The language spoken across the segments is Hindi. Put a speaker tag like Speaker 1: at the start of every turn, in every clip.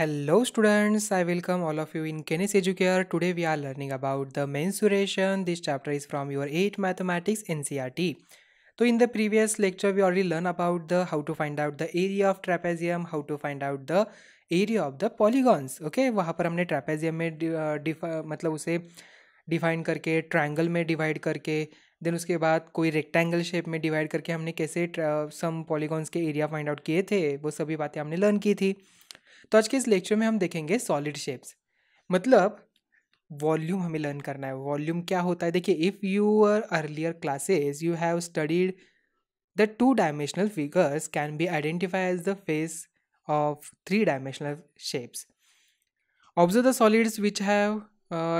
Speaker 1: Hello students I welcome all of you in Kenis Educare today we are learning about the mensuration this chapter is from your eight mathematics NCERT तो in the previous lecture we already learn about the how to find out the area of trapezium how to find out the area of the polygons okay वहाँ पर हमने ट्रेपेजियम में मतलब उसे डिफाइन करके ट्राइंगल में डिवाइड करके देन उसके बाद कोई रेक्टेंगल शेप में डिवाइड करके हमने कैसे सम पॉलीगॉन्स के एरिया फाइंड आउट किए थे वो सभी बातें हमने लर्न की थी तो आज के इस लेक्चर में हम देखेंगे सॉलिड शेप्स मतलब वॉल्यूम हमें लर्न करना है वॉल्यूम क्या होता है देखिए if you are earlier classes you have studied the two dimensional figures can be identify as the face of three dimensional shapes observe the solids which have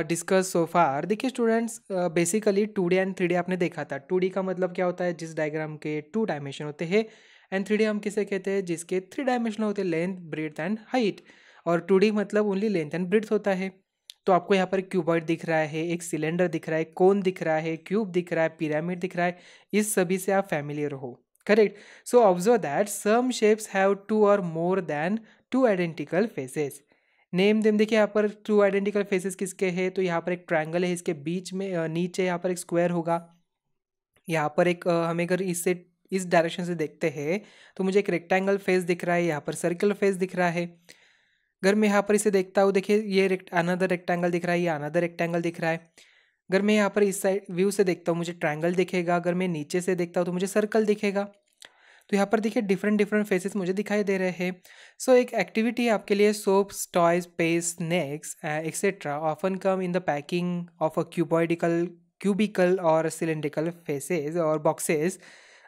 Speaker 1: discuss so far देखिए students basically two D and three D आपने देखा था टू डी का मतलब क्या होता है जिस डायग्राम के टू डायमेंशन होते हैं एंड थ्री हम किसे कहते हैं जिसके थ्री डायमेंशनल होते हैं लेंथ ब्रेथ एंड हाइट और टू मतलब ओनली लेंथ एंड ब्रेथ होता है तो आपको यहाँ पर क्यूबॉइड दिख रहा है एक सिलेंडर दिख रहा है कोन दिख रहा है क्यूब दिख रहा है पिरामिड दिख रहा है इस सभी से आप फैमिलियर हो correct so observe that some shapes have two और more than two identical faces name them देखिए यहाँ पर टू आइडेंटिकल फेसेस किसके हैं तो यहाँ पर एक ट्रायंगल है इसके बीच में नीचे यहाँ पर एक स्क्वायर होगा यहाँ पर एक हमें अगर इससे इस डायरेक्शन से देखते हैं तो मुझे एक रेक्टेंगल फेस दिख रहा है यहाँ पर सर्कल फेस दिख रहा है अगर मैं यहाँ पर इसे देखता हूँ देखिए ये अनदर रेक्टेंगल दिख रहा है ये अनदर रेक्टेंगल दिख रहा है अगर मैं यहाँ पर इस साइड व्यू से देखता हूँ मुझे ट्रायंगल दिखेगा अगर मैं नीचे से देखता हूँ तो मुझे सर्कल दिखेगा तो यहाँ पर देखिए डिफरेंट डिफरेंट फेसेस मुझे दिखाई दे रहे हैं सो so, एक एक्टिविटी आपके लिए soaps toys paste snacks etcetera often come in the packing of a cuboidical cubical और सिलेंड्रिकल फेसेस और बॉक्सेज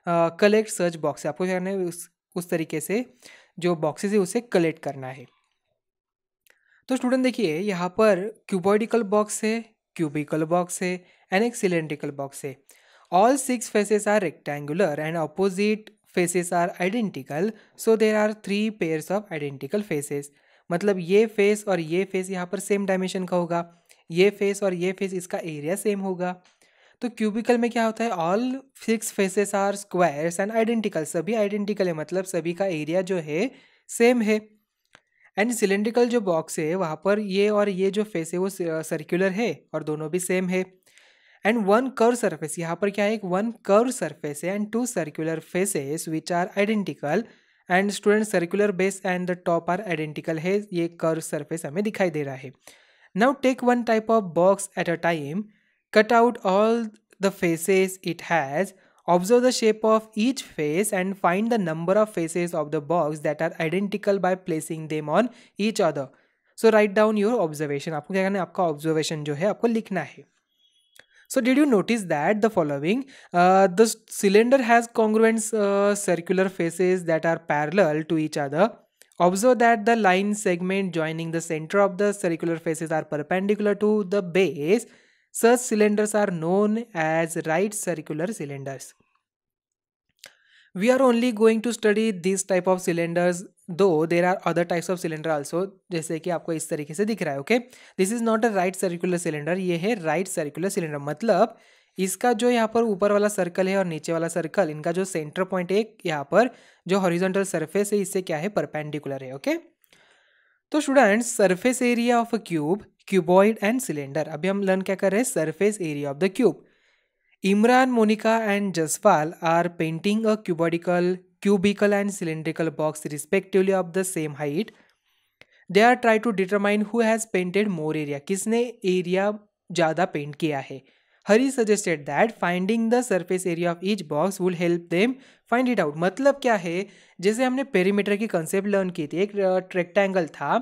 Speaker 1: कलेक्ट सर्च बॉक्स है आपको क्या करना है उस उस तरीके से जो बॉक्सेस है उसे कलेक्ट करना है तो स्टूडेंट देखिए यहाँ पर क्यूबॉडिकल बॉक्स है क्यूबिकल बॉक्स है एंड एक सिलेंड्रिकल बॉक्स है all six faces are rectangular and opposite faces are identical so there are three pairs of identical faces मतलब ये फेस और ये फेस यहाँ पर सेम डायमेंशन का होगा ये फेस और ये फेस इसका एरिया सेम होगा तो क्यूबिकल में क्या होता है all six faces are squares and identical सभी आइडेंटिकल है मतलब सभी का एरिया जो है सेम है एंड सिलेंड्रिकल जो बॉक्स है वहाँ पर ये और ये जो फेस है वो सर्कुलर है और दोनों भी सेम है एंड वन कर्व सरफेस यहाँ पर क्या है एक वन कर्व सरफेस है and two circular faces which are identical and student circular base and the top are identical है ये कर्व सरफेस हमें दिखाई दे रहा है now take one type of box at a time Cut out all the faces it has, observe the shape of each face and find the number of faces of the box that are identical by placing them on each other. So write down your observation. आपको क्या करना है आपका observation जो है आपको लिखना है so did that notice that the following the cylinder has congruents circular faces that are parallel to each other. Observe that the line segment joining the center of the circular faces are perpendicular to the base Such cylinders are known as right circular cylinders. We are only going to study these type of cylinders दो there are other types of cylinder also जैसे कि आपको इस तरीके से दिख रहा है okay this is not a right circular cylinder ये है राइट सर्कुलर सिलेंडर मतलब इसका जो यहाँ पर ऊपर वाला सर्कल है और नीचे वाला सर्कल इनका जो सेंटर पॉइंट है यहाँ पर जो हॉरिजेंटल सर्फेस है इससे क्या है परपेंडिकुलर है ओके तो students surface area of a cube cuboid and cylinder अभी हम लर्न क्या कर रहे हैं surface area of the cube Imran Monica and Jaswal are painting a cuboidical cubical and cylindrical box respectively of the same height they are try to determine who has painted more area किसने एरिया ज़्यादा पेंट किया है Hari suggested that finding the surface area of each box will help them find it out मतलब क्या है जैसे हमने पेरीमीटर की कंसेप्ट लर्न की थी एक रेक्टेंगल था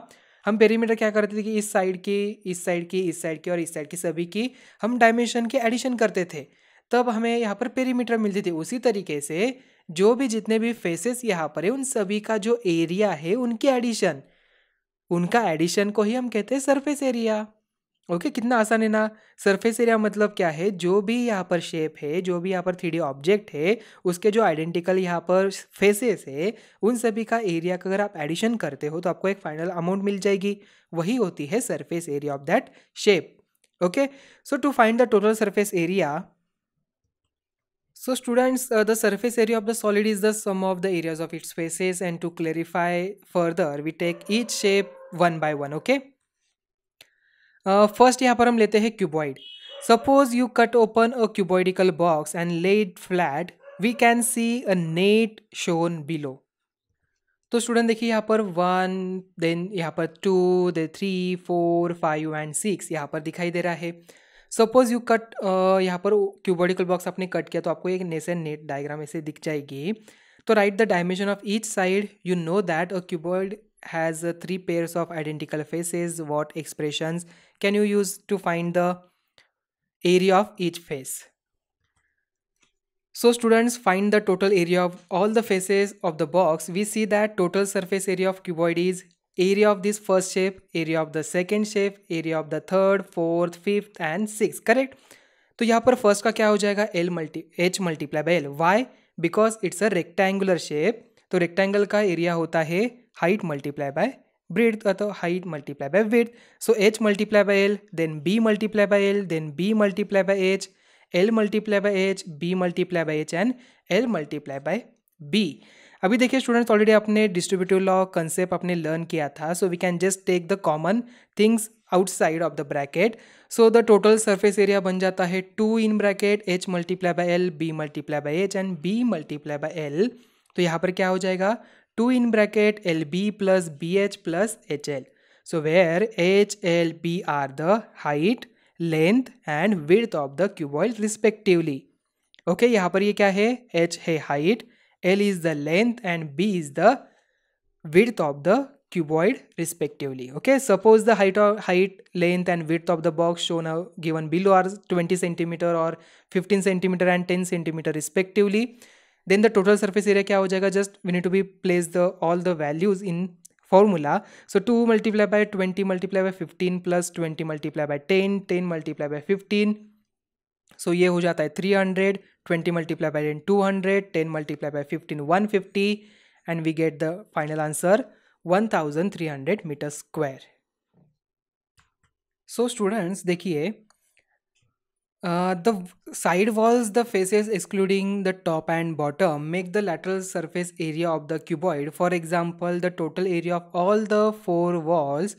Speaker 1: हम पेरीमीटर क्या करते थे कि इस साइड की इस साइड की इस साइड की और इस साइड की सभी की हम डायमेंशन के एडिशन करते थे तब हमें यहाँ पर पेरीमीटर मिलती थी उसी तरीके से जो भी जितने भी फेसेस यहाँ पर है उन सभी का जो एरिया है उनकी एडिशन उनका एडिशन को ही हम कहते हैं सरफेस एरिया ओके okay, कितना आसान है ना सरफेस एरिया मतलब क्या है जो भी यहाँ पर शेप है जो भी यहाँ पर थ्री ऑब्जेक्ट है उसके जो आइडेंटिकल यहाँ पर फेसेस है उन सभी का एरिया का अगर आप एडिशन करते हो तो आपको एक फाइनल अमाउंट मिल जाएगी वही होती है surface area of that shape okay so to find the total surface area so students the surface area of the solid is the sum of the areas of its faces and to clarify further we take each shape one by one okay first uh, यहाँ पर हम लेते हैं cuboid suppose you cut open a cuboidical box and laid flat we can see a net shown below तो स्टूडेंट देखिए यहाँ पर वन देन यहाँ पर टू दे three four five and six यहाँ पर दिखाई दे रहा है सपोज यू कट यहाँ पर क्यूबॉडिकल बॉक्स आपने कट किया तो आपको एक नेसन नेट डायग्राम ऐसे दिख जाएगी तो right the dimension of each side you know that a cuboid has three pairs of identical faces what expressions can you use to find the area of each face so students find the total area of all the faces of the box we see that total surface area of cuboid is area of this first shape area of the second shape area of the third fourth fifth and sixth correct तो यहाँ पर फर्स्ट का क्या हो जाएगा L multi H multiply by L Y because it's a rectangular shape तो रेक्टेंगल का एरिया होता है हाइट मल्टीप्लाई बाय ब्रेड अथवा height multiply by breadth so H multiply by L then B multiply by L then B multiply by H L multiply by H B multiply by H and L multiply by B अभी देखिए स्टूडेंट्स ऑलरेडी अपने डिस्ट्रीब्यूटिव लॉ कंसेप्ट आपने लर्न किया था so we can just take the common things outside of the bracket so the total surface area बन जाता है two in bracket H multiply by L B multiply by H and B multiply by L तो यहाँ पर क्या हो जाएगा 2 in bracket LB plus BH plus HL. So where H, L, B are the height, length and width of the cuboid respectively. Okay, यहाँ पर ये क्या है height, L is the length and B is the width of the cuboid respectively. Okay, suppose the height of height, length and width of the box shown uh, given below are 20 centimeter or 15 centimeter and 10 centimeter respectively. Then the total surface area क्या हो जाएगा just we need to be place the all the values in formula so two multiply by twenty multiply by fifteen plus twenty multiply by ten ten multiply by fifteen so ये हो जाता है three hundred twenty multiply by ten two hundred ten multiply by fifteen one fifty and we get the final answer one thousand three hundred metre square so students देखिए Uh, the side walls, the faces excluding the top and bottom, make the lateral surface area of the cuboid. For example, the total area of all the four walls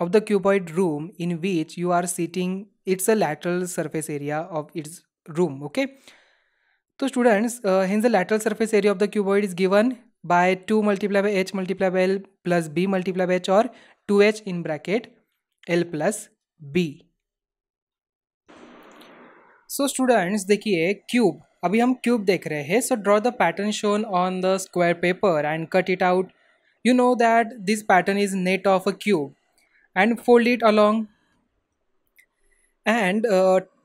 Speaker 1: of the cuboid room in which you are sitting, it's a lateral surface area of its room. Okay. So students, uh, hence the lateral surface area of the cuboid is given by 2 multiplied by h multiplied by l plus b multiplied by h or 2h in bracket l plus b. So students देखिए क्यूब अभी हम क्यूब देख रहे हैं so draw the pattern shown on the square paper and cut it out you know that this pattern is net of a cube and fold it along and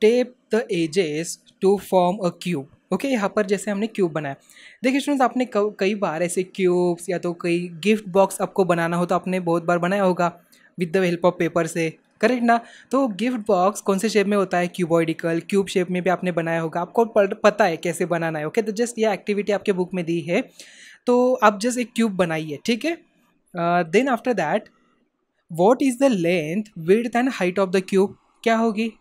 Speaker 1: tape the edges to form a cube okay यहाँ पर जैसे हमने क्यूब बनाया देखिए स्टूडेंट्स आपने कई बार ऐसे क्यूब्स या तो कई गिफ्ट बॉक्स आपको बनाना हो तो आपने बहुत बार बनाया होगा with the help of paper से करेक्ट ना तो गिफ्ट बॉक्स कौन से शेप में होता है क्यूबॉइडिकल क्यूब शेप में भी आपने बनाया होगा आपको पता है कैसे बनाना है ओके तो जस्ट ये एक्टिविटी आपके बुक में दी है तो आप जस्ट एक क्यूब बनाइए ठीक है then after that what is the length width and height of the cube क्या होगी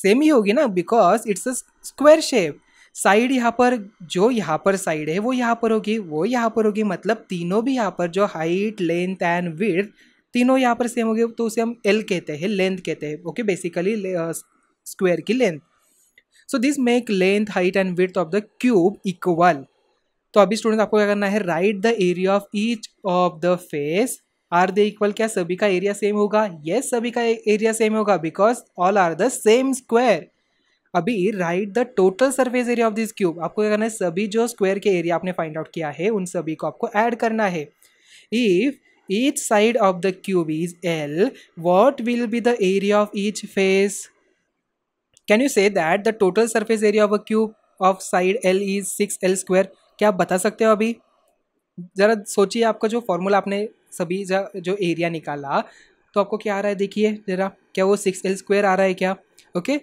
Speaker 1: सेम ही होगी ना because it's a square shape side यहाँ पर जो यहाँ पर साइड है वो यहाँ पर होगी वो यहाँ पर होगी मतलब तीनों भी यहाँ पर जो हाइट लेंथ एंड विड्थ तीनों यहाँ पर सेम हो गए तो उसे हम एल कहते हैं लेंथ कहते हैं ओके बेसिकली स्क्वायर की length so this make length height and width of the cube equal तो अभी स्टूडेंट आपको क्या करना है right the area of each of the face are they equal क्या सभी का एरिया सेम होगा यस सभी का एरिया सेम होगा because all are the same square अभी write the total surface area of this cube आपको क्या करना है सभी जो स्क्वायर के एरिया आपने फाइंड आउट किया है उन सभी को आपको ऐड करना है if each side of the cube is L, what will be the area of each face? Can you say that the total surface area of a cube of side L is six L square? kya aap bata sakte ho abhi ज़रा सोचिए आपका जो फॉर्मूला आपने सभी जो एरिया निकाला तो आपको क्या आ रहा है देखिए ज़रा क्या वो सिक्स एल स्क्वायर आ रहा है क्या ओके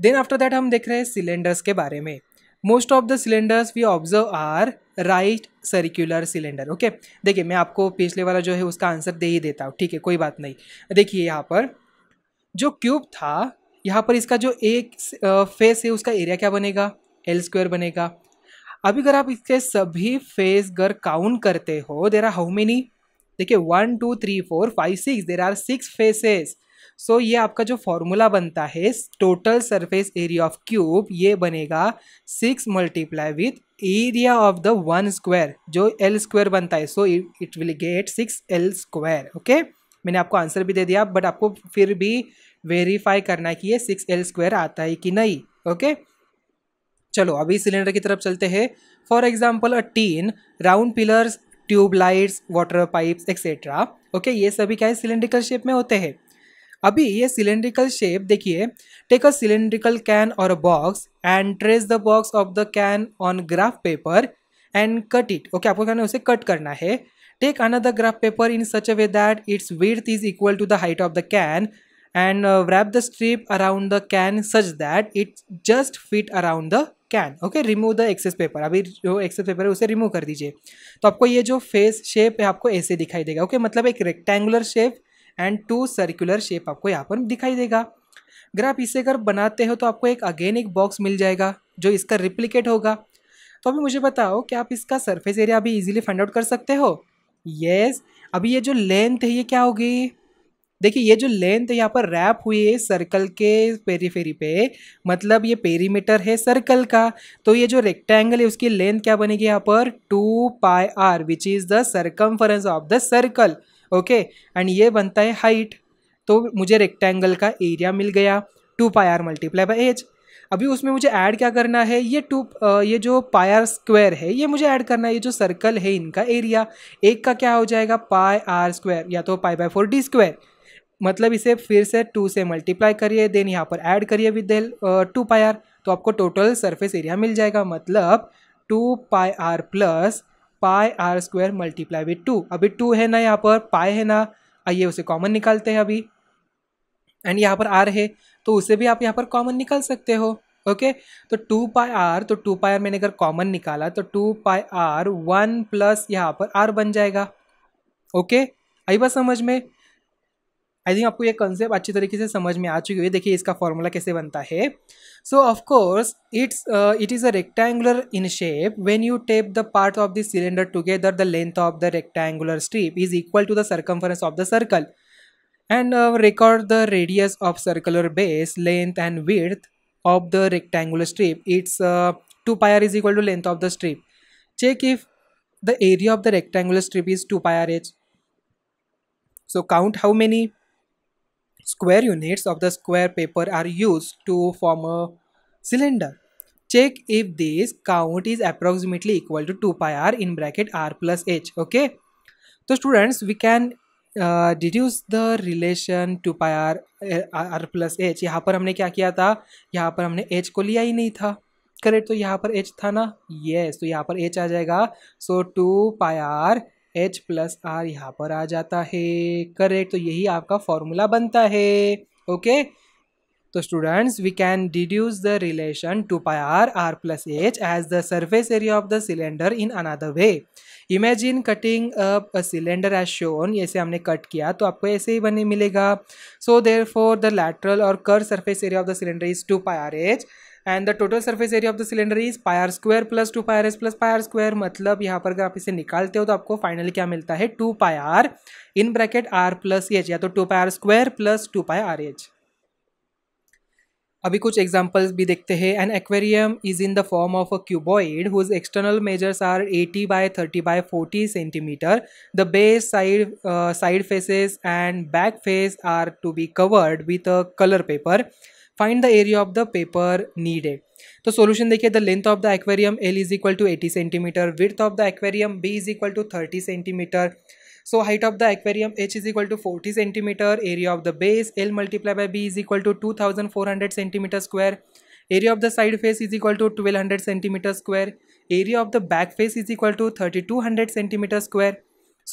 Speaker 1: देन आफ्टर दैट हम देख रहे हैं सिलेंडर्स के बारे में most of the cylinders we observe are right circular cylinder okay देखिए मैं आपको पिछले वाला जो है उसका आंसर दे ही देता हूँ ठीक है कोई बात नहीं देखिए यहाँ पर जो क्यूब था यहाँ पर इसका जो एक फेस है उसका एरिया क्या बनेगा एल स्क्वायर बनेगा अभी अगर आप इसके सभी फेस अगर काउंट करते हो देर आर हाउ मेनी देखिए one two three four five six there are six faces so so, ये आपका जो फॉर्मूला बनता है total surface area of cube ये बनेगा six multiply with area of the one square जो एल स्क्वायर बनता है so it will get six l square okay मैंने आपको आंसर भी दे दिया बट आपको फिर भी वेरीफाई करना है कि ये सिक्स एल स्क्वायर आता है कि नहीं ओके okay? चलो अभी सिलेंडर की तरफ चलते हैं for example a tin round pillars tubelights water pipes etcetera okay ये सभी क्या है सिलेंड्रिकल शेप में होते हैं अभी ये सिलेंड्रिकल शेप देखिए टेक अ सिलेंड्रिकल कैन और a box and trace the box of the can on graph paper and cut it okay आपको क्या उसे कट करना है take another graph paper in such a way that its width is equal to the height of the can and wrap the strip around the can such that it just fit around the can okay remove the excess paper अभी जो एक्सेस पेपर है उसे रिमूव कर दीजिए तो आपको ये जो फेस शेप है आपको ऐसे दिखाई देगा ओके okay? मतलब एक rectangular shape and two circular shape आपको यहाँ पर दिखाई देगा अगर आप इसे अगर बनाते हो तो आपको एक अगेन एक बॉक्स मिल जाएगा जो इसका रिप्लीकेट होगा तो अभी मुझे बताओ कि आप इसका सरफेस एरिया अभी इजीली फाइंड आउट कर सकते हो यस yes. अभी ये जो लेंथ है ये क्या होगी देखिए ये जो लेंथ यहाँ पर रैप हुई है सर्कल के पेरीफेरी पे मतलब ये पेरीमीटर है सर्कल का तो ये जो रेक्टेंगल है उसकी लेंथ क्या बनेगी यहाँ पर two pi r which is the circumference of the circle okay and ये बनता है हाइट तो मुझे रेक्टेंगल का एरिया मिल गया two pi r multiply by h अभी उसमें मुझे ऐड क्या करना है ये टू ये जो पायर स्क्वायर है ये मुझे ऐड करना है ये जो सर्कल है इनका एरिया एक का क्या हो जाएगा पाई आर स्क्वायर या तो pi by four d square मतलब इसे फिर से टू से मल्टीप्लाई करिए देन यहाँ पर ऐड करिए विद टू पाई आर तो आपको टोटल सरफेस एरिया मिल जाएगा मतलब two pi r plus pi r square multiply with two अभी टू है ना यहाँ पर पाई है ना आइए उसे कॉमन निकालते हैं अभी एंड यहाँ पर आर है तो उसे भी आप यहाँ पर कॉमन निकाल सकते हो ओके तो टू पाई आर तो टू पाई आर मैंने अगर कॉमन निकाला तो two pi r one plus यहाँ पर आर बन जाएगा ओके आई बात समझ में आई थिंक आपको ये कंसेप्ट अच्छी तरीके से समझ में आ चुकी हुई देखिए इसका फॉर्मूला कैसे बनता है so of course it's uh, it is a rectangular in shape when you tape the part of the cylinder together the length of the rectangular strip is equal to the circumference of the circle and uh, record the radius of circular base length and width of the rectangular strip it's uh, 2 pi r is equal to length of the strip check if the area of the rectangular strip is 2 pi r h so count how many Square units of the square paper are used to form a cylinder. Check if this count is approximately equal to 2 pi r in bracket r plus h. Okay. So students, we can uh, deduce the relation two pi r r plus h यहाँ पर हमने क्या किया था यहाँ पर हमने एच को लिया ही नहीं था करेक्ट तो यहाँ पर एच था ना यस yes, तो यहाँ पर एच आ जाएगा so two pi r h plus r यहाँ पर आ जाता है करेक्ट तो यही आपका फॉर्मूला बनता है ओके तो students we can deduce the relation two pi r r plus h as the surface area of the cylinder in another way imagine cutting up a cylinder as shown ऐसे हमने कट किया तो आपको ऐसे ही बने मिलेगा so therefore the lateral or curved surface area of the cylinder is two pi r h and the total surface area of the cylinder is pi r square plus two pi r s plus pi r square मतलब यहाँ पर अगर आप इसे निकालते हो तो आपको फाइनली क्या मिलता है two pi r in bracket r plus h या तो two pi r square plus two pi r h अभी कुछ एग्जांपल्स भी देखते हैं an aquarium is in the form of a cuboid whose external measures are 80 by 30 by 40 centimetre the base side side faces and back face are to be covered with a colour paper find the area of the paper needed तो सोल्यूशन देखिए the length of the aquarium l is equal to eighty centimetre width of the aquarium b is equal to thirty centimetre so height of the aquarium h is equal to forty centimetre area of the base l multiply by b is equal to two thousand four hundred centimetre square area of the side face is equal to hundred centimetre square area of the back face is equal to thirty two hundred centimetre square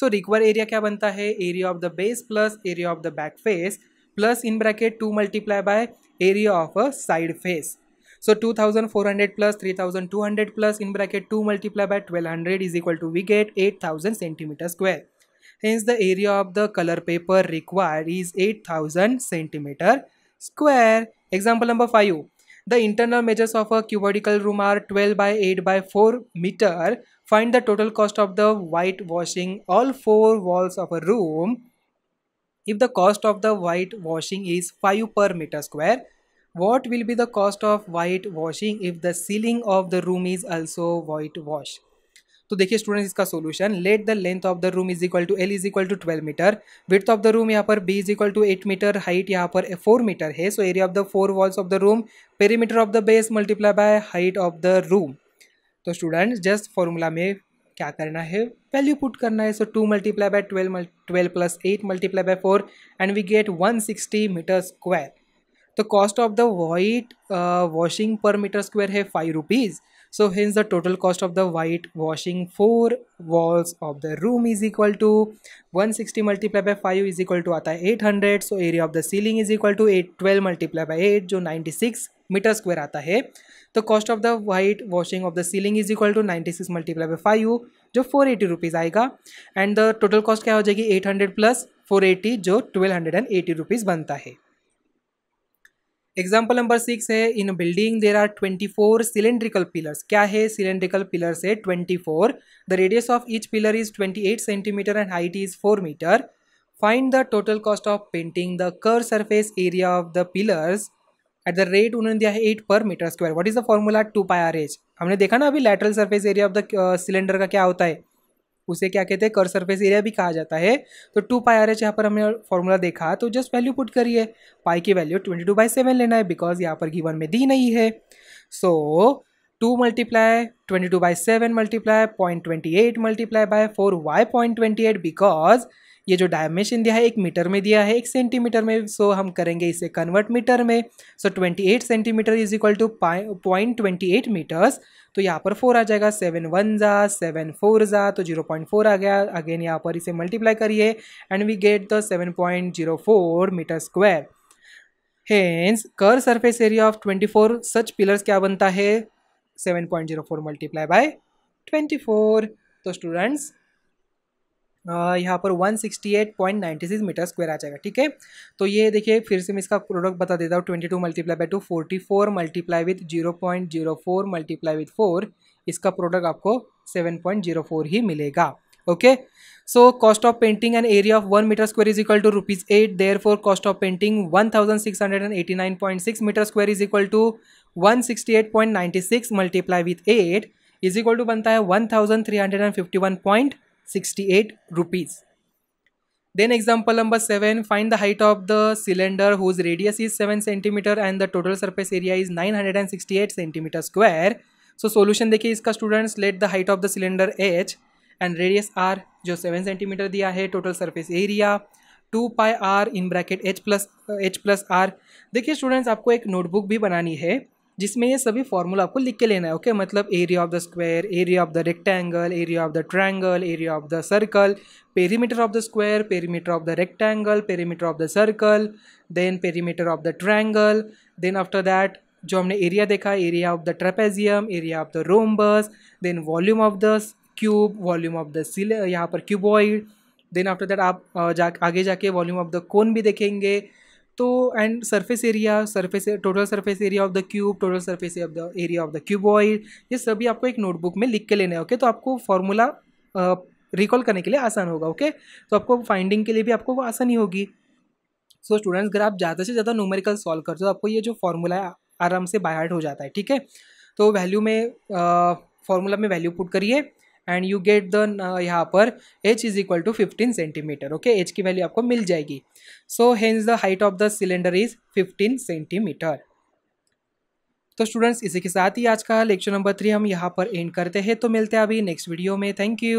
Speaker 1: so required area क्या बनता है area of the base plus area of the back face plus in bracket two multiply by area of a side face. So 2400 plus 3200 plus in bracket 2 multiplied by 1200 is equal to we get 8000 centimeter square. Hence the area of the color paper required is 8000 centimeter square. Example number 5. The internal measures of a cubical room are 12 by 8 by 4 meter. Find the total cost of the whitewashing all four walls of a room If the cost of the white washing is 5 per meter square, what will be the cost of white washing if the ceiling of the room is also white wash? तो देखिए स्टूडेंट्स इसका solution let the length of the room is equal to l is equal to twelve metre width of the room यहाँ पर b is equal to eight metre height यहाँ पर फोर मीटर है so area of the four walls of the room perimeter of the base multiply by height of the room तो स्टूडेंट्स जस्ट फॉर्मूला में क्या करना है वैल्यू पुट करना है so two multiply by twelve twelve plus eight multiply by four and we get one sixty metre square तो cost of the white washing per metre square है five rupees so hence the total cost of the white washing four walls of the room is equal to one sixty multiply by five is equal to आता है eight hundred so area of the ceiling is equal to eight twelve multiply by eight जो नाइनटी सिक्स मीटर स्क्वायर आता है तो cost of the white washing of the ceiling is equal to ninety six multiply by five यू जो फोर एटी रुपीज़ आएगा एंड द टोटल कॉस्ट क्या हो जाएगी eight hundred plus four eighty जो twelve hundred and eighty rupees बनता है एग्जाम्पल नंबर सिक्स है in building there are twenty four cylindrical pillars क्या है सिलेंड्रिकल पिलर्स है twenty four the radius of each pillar is twenty eight centimetre and height is four metre find the total cost of painting the curved surface area of the pillars at the rate उन्होंने दिया है eight per metre square what is the formula two pi r h हमने देखा ना अभी lateral surface area of the cylinder का क्या होता है उसे क्या कहते हैं कर सरफेस एरिया भी कहा जाता है तो टू पाई आर एच यहाँ पर हमने फॉर्मूला देखा तो जस्ट वैल्यू पुट करिए पाई की value twenty two by seven लेना है बिकॉज यहाँ पर गिवन में दी नहीं है so two multiply twenty two by seven multiply point twenty eight multiply by four why point twenty eight because ये जो डायमेंशन दिया है एक मीटर में दिया है एक सेंटीमीटर में सो so हम करेंगे इसे कन्वर्ट मीटर में so twenty eight centimetre is equal to point twenty eight metres तो यहाँ पर फोर आ जाएगा सेवन वन ज़ा सेवन फोर ज़ा तो जीरो पॉइंट फोर आ गया अगेन यहाँ पर इसे मल्टीप्लाई करिए and we get the seven point zero four metre square hence curved surface area of twenty four such pillars क्या बनता है seven point zero four multiply by twenty four तो स्टूडेंट्स यहाँ पर 168.96 मीटर स्क्वायर आ जाएगा ठीक है तो ये देखिए फिर से मैं इसका प्रोडक्ट बता देता हूँ 22 two multiply by two forty four multiply with zero point zero four multiply with four इसका प्रोडक्ट आपको सेवन पॉइंट जीरो फोर ही मिलेगा okay so cost of painting and area of one metre square is equal to rupees at there four cost of painting one thousand six hundred and eighty nine point six metre square is equal to one sixty eight point ninety six multiply with eight is equal to बनता है one thousand three hundred and fifty one point 68 rupees. Then example number 7 find the height of the cylinder whose radius is 7 cm and the total surface area is 968 cm square. So solution देखिए इसका students let the height of the cylinder h and radius r जो 7 cm दिया है total surface area two pi r in bracket h plus h plus r देखिए स्टूडेंट्स आपको एक नोटबुक भी बनानी है जिसमें ये सभी फॉर्मूला आपको लिख के लेना है ओके okay? मतलब area of the square area of the rectangle area of the triangle area of the circle perimeter of the square perimeter of the rectangle perimeter of the circle then perimeter of the triangle then after that जो हमने एरिया देखा area of the trapezium area of the rhombus then volume of the cube volume of the सिले यहाँ पर क्यूबॉइड देन आफ्टर दैट आप जा आगे जाके वॉल्यूम ऑफ द कोन भी देखेंगे तो and surface area surface total surface area of the cube total surface area of the cuboid ये सभी आपको एक नोटबुक में लिख के लेने हैं ओके तो आपको फॉर्मूला रिकॉल करने के लिए आसान होगा ओके तो आपको फाइंडिंग के लिए भी आपको आसानी होगी सो स्टूडेंट्स अगर आप ज़्यादा से ज़्यादा न्यूमेरिकल सॉल्व करते हो तो आपको ये जो फॉर्मूला है आराम से बाय हार्ट हो जाता है ठीक है तो वैल्यू में फॉर्मूला में वैल्यू पुट करिए एंड यू गेट द यहाँ पर h is equal to fifteen centimetre okay h की वैल्यू आपको मिल जाएगी so hence the height of the cylinder is fifteen centimetre तो स्टूडेंट्स इसी के साथ ही आज का लेक्चर नंबर थ्री हम यहाँ पर एंड करते हैं तो मिलते हैं अभी नेक्स्ट वीडियो में थैंक यू